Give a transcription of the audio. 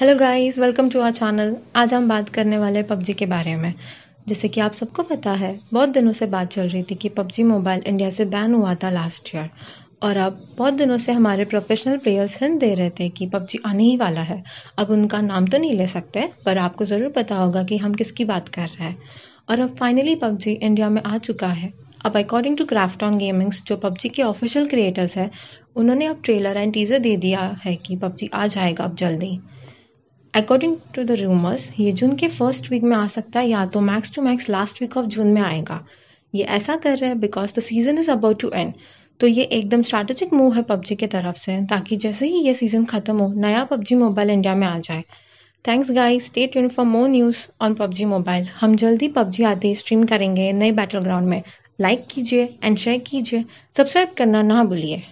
hello guys welcome to our channel आज हम बात करने वाले पबजी के बारे में जैसे कि आप सबको पता है बहुत दिनों से बात चल रही थी कि पबजी मोबाइल इंडिया से बैन हुआ था लास्ट ईयर और अब बहुत दिनों से हमारे प्रोफेशनल प्लेयर्स हिंट दे रहे थे कि पबजी आने ही वाला है अब उनका नाम तो नहीं ले सकते पर आपको ज़रूर पता होगा कि हम किसकी बात कर रहे हैं और अब फाइनली पबजी इंडिया में आ चुका है अब according to Krafton gamings जो पबजी के ऑफिशियल क्रिएटर्स हैं उन्होंने अब ट्रेलर एंड टीज़र दे दिया है कि पबजी आ जाएगा अब जल्दी अकॉर्डिंग टू द रूमर्स ये जून के फर्स्ट वीक में आ सकता है या तो max to max last week of June में आएगा ये ऐसा कर रहे हैं because the season is about to end तो ये एकदम स्ट्रैटेजिक मूव है पबजी के तरफ से ताकि जैसे ही ये सीजन खत्म हो नया पबजी मोबाइल इंडिया में आ जाए thanks guys stay tune for more news on PUBG mobile हम जल्दी पबजी आते ही स्ट्रीम करेंगे नए बैटल ग्राउंड में लाइक कीजिए एंड शेयर कीजिए सब्सक्राइब करना ना भूलिए